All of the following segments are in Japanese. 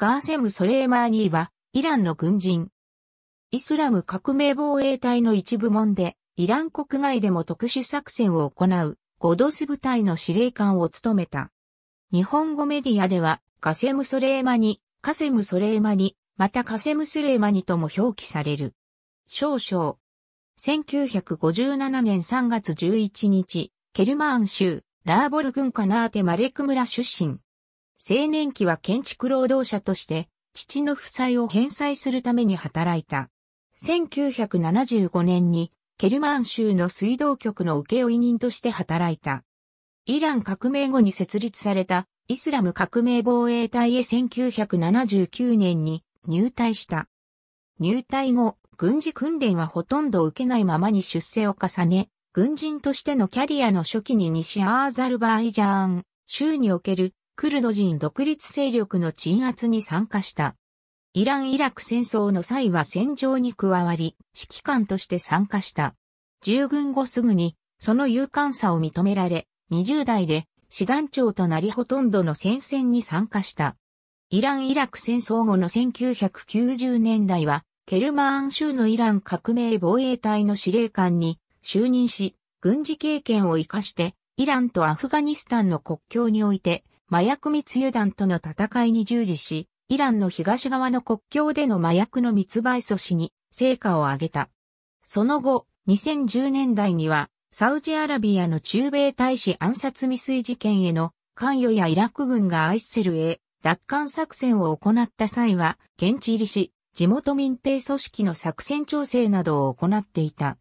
ガーセム・ソレーマーニーは、イランの軍人。イスラム革命防衛隊の一部門で、イラン国外でも特殊作戦を行う、ゴドス部隊の司令官を務めた。日本語メディアでは、ガセム・ソレーマニ、カセム・ソレーマニ、またカセム・スレーマニとも表記される。少々。1957年3月11日、ケルマーン州、ラーボル軍カナーテ・マレク村出身。青年期は建築労働者として、父の負債を返済するために働いた。1975年に、ケルマン州の水道局の請負人として働いた。イラン革命後に設立されたイスラム革命防衛隊へ1979年に入隊した。入隊後、軍事訓練はほとんど受けないままに出世を重ね、軍人としてのキャリアの初期に西アーザルバイジャーン州におけるクルド人独立勢力の鎮圧に参加した。イラン・イラク戦争の際は戦場に加わり、指揮官として参加した。従軍後すぐに、その勇敢さを認められ、20代で師団長となりほとんどの戦線に参加した。イラン・イラク戦争後の1990年代は、ケルマーン州のイラン革命防衛隊の司令官に就任し、軍事経験を活かして、イランとアフガニスタンの国境において、麻薬密輸団との戦いに従事し、イランの東側の国境での麻薬の密売阻止に成果を上げた。その後、2010年代には、サウジアラビアの中米大使暗殺未遂事件への関与やイラク軍がアイセルへ奪還作戦を行った際は、現地入りし、地元民兵組織の作戦調整などを行っていた。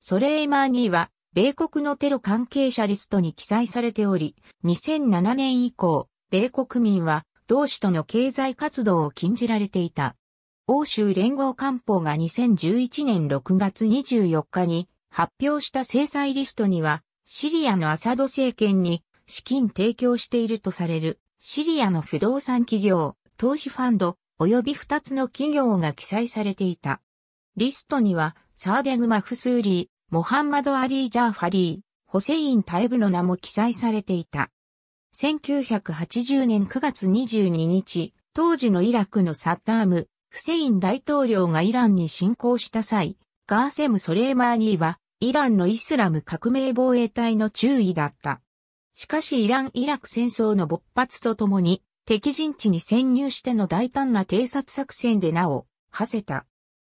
ソレイマーニは米国のテロ関係者リストに記載されており、2007年以降、米国民は同志との経済活動を禁じられていた。欧州連合官報が2011年6月24日に発表した制裁リストには、シリアのアサド政権に資金提供しているとされる、シリアの不動産企業、投資ファンド、及び2つの企業が記載されていた。リストには、サーデグマ・フスーリー、モハンマド・アリー・ジャーファリー、ホセイン・タイブの名も記載されていた。1980年9月22日、当時のイラクのサッダーム、フセイン大統領がイランに侵攻した際、ガーセム・ソレーマーニーは、イランのイスラム革命防衛隊の注意だった。しかしイラン・イラク戦争の勃発とともに、敵陣地に潜入しての大胆な偵察作戦でなお、馳せた。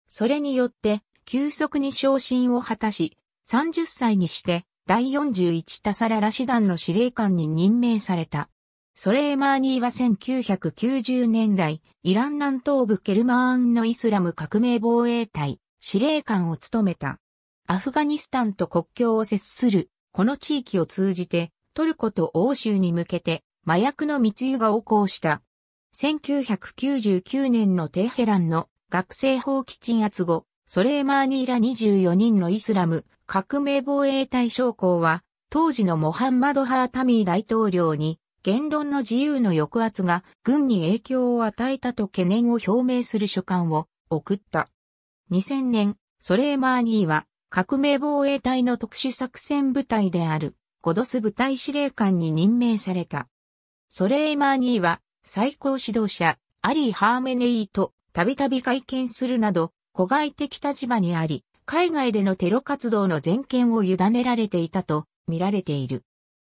それによって、急速に昇進を果たし、30歳にして第41タサララ師団の司令官に任命された。ソレーマーニーは1990年代、イラン南東部ケルマーンのイスラム革命防衛隊、司令官を務めた。アフガニスタンと国境を接する、この地域を通じて、トルコと欧州に向けて、麻薬の密輸が横行した。1999年のテヘランの学生法基鎮圧後、ソレーマーニーら24人のイスラム革命防衛隊将校は、当時のモハンマド・ハータミー大統領に言論の自由の抑圧が軍に影響を与えたと懸念を表明する書簡を送った。2000年、ソレーマーニーは革命防衛隊の特殊作戦部隊であるゴドス部隊司令官に任命された。ソレーマーニーは最高指導者アリー・ハーメネイとたびたび会見するなど子外的立場にあり、海外でのテロ活動の全権を委ねられていたと見られている。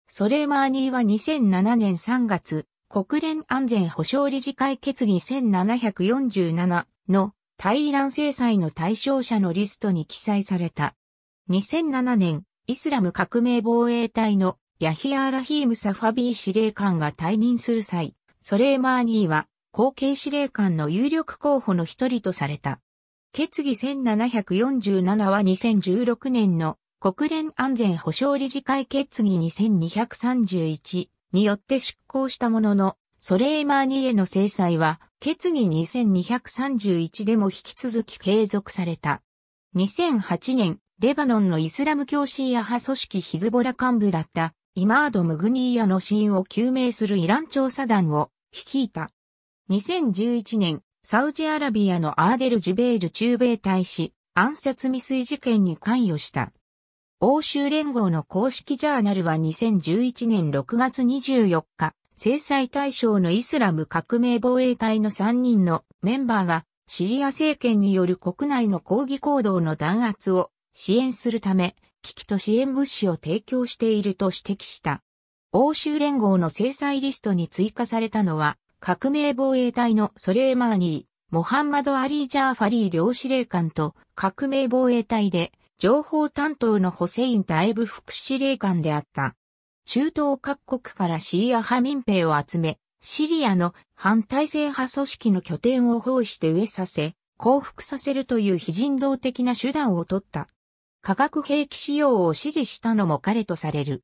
ソレーマーニーは2007年3月、国連安全保障理事会決議1747の対イラン制裁の対象者のリストに記載された。2007年、イスラム革命防衛隊のヤヒア・ラヒーム・サファビー司令官が退任する際、ソレーマーニーは後継司令官の有力候補の一人とされた。決議1747は2016年の国連安全保障理事会決議2231によって執行したものの、ソレイマーニへの制裁は決議2231でも引き続き継続された。2008年、レバノンのイスラム教シーア派組織ヒズボラ幹部だったイマード・ムグニーヤの死因を究明するイラン調査団を率いた。2011年、サウジアラビアのアーデル・ジュベール中米大使、暗殺未遂事件に関与した。欧州連合の公式ジャーナルは2011年6月24日、制裁対象のイスラム革命防衛隊の3人のメンバーがシリア政権による国内の抗議行動の弾圧を支援するため、危機と支援物資を提供していると指摘した。欧州連合の制裁リストに追加されたのは、革命防衛隊のソレーマーニー、モハンマド・アリー・ジャーファリー両司令官と革命防衛隊で情報担当のホセイン・ダイブ副司令官であった。中東各国からシーア派民兵を集め、シリアの反体制派組織の拠点を包囲して飢えさせ、降伏させるという非人道的な手段を取った。化学兵器使用を支持したのも彼とされる。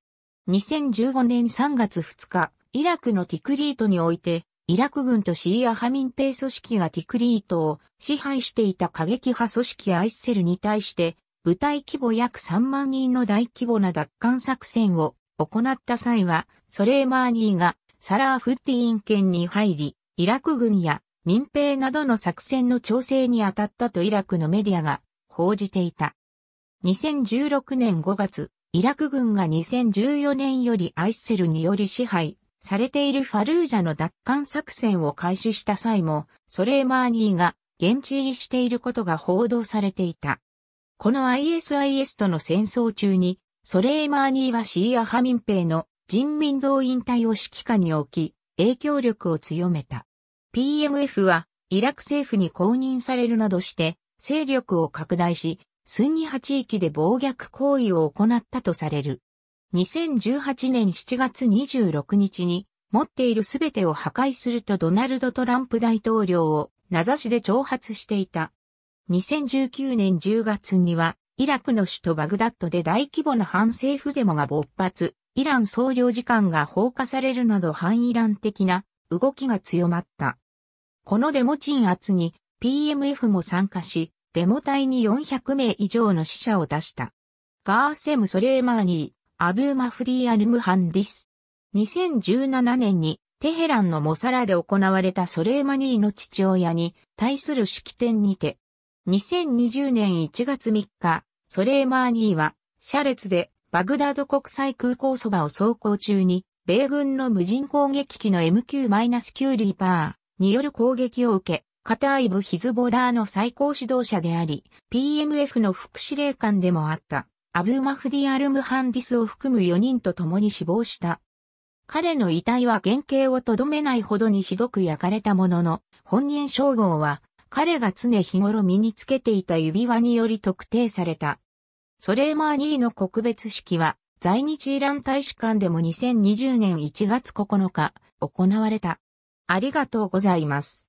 2015年3月2日、イラクのティクリートにおいて、イラク軍とシーア派民兵組織がティクリートを支配していた過激派組織アイスセルに対して、部隊規模約3万人の大規模な奪還作戦を行った際は、ソレーマーニーがサラーフティーン県に入り、イラク軍や民兵などの作戦の調整に当たったとイラクのメディアが報じていた。2016年5月、イラク軍が2014年よりアイスセルにより支配、されているファルージャの奪還作戦を開始した際も、ソレイマーニーが現地入りしていることが報道されていた。この ISIS との戦争中に、ソレイマーニーはシーア派民兵の人民動員隊を指揮下に置き、影響力を強めた。PMF は、イラク政府に公認されるなどして、勢力を拡大し、スンニ派地域で暴虐行為を行ったとされる。2018年7月26日に持っているすべてを破壊するとドナルド・トランプ大統領を名指しで挑発していた。2019年10月にはイラクの首都バグダッドで大規模な反政府デモが勃発、イラン総領事館が放火されるなど反イラン的な動きが強まった。このデモ鎮圧に PMF も参加し、デモ隊に400名以上の死者を出した。ガーセム・ソレーマーニー。アブーマフリーアルムハンディス。2017年にテヘランのモサラで行われたソレイマニーの父親に対する式典にて、2020年1月3日、ソレイマニーは車列でバグダード国際空港そばを走行中に、米軍の無人攻撃機の MQ-9 リーパーによる攻撃を受け、カタイブヒズボラーの最高指導者であり、PMF の副司令官でもあった。アブマフディ・アルムハンディスを含む4人と共に死亡した。彼の遺体は原型をとどめないほどにひどく焼かれたものの、本人称号は彼が常日頃身につけていた指輪により特定された。ソレーマーニーの告別式は、在日イラン大使館でも2020年1月9日、行われた。ありがとうございます。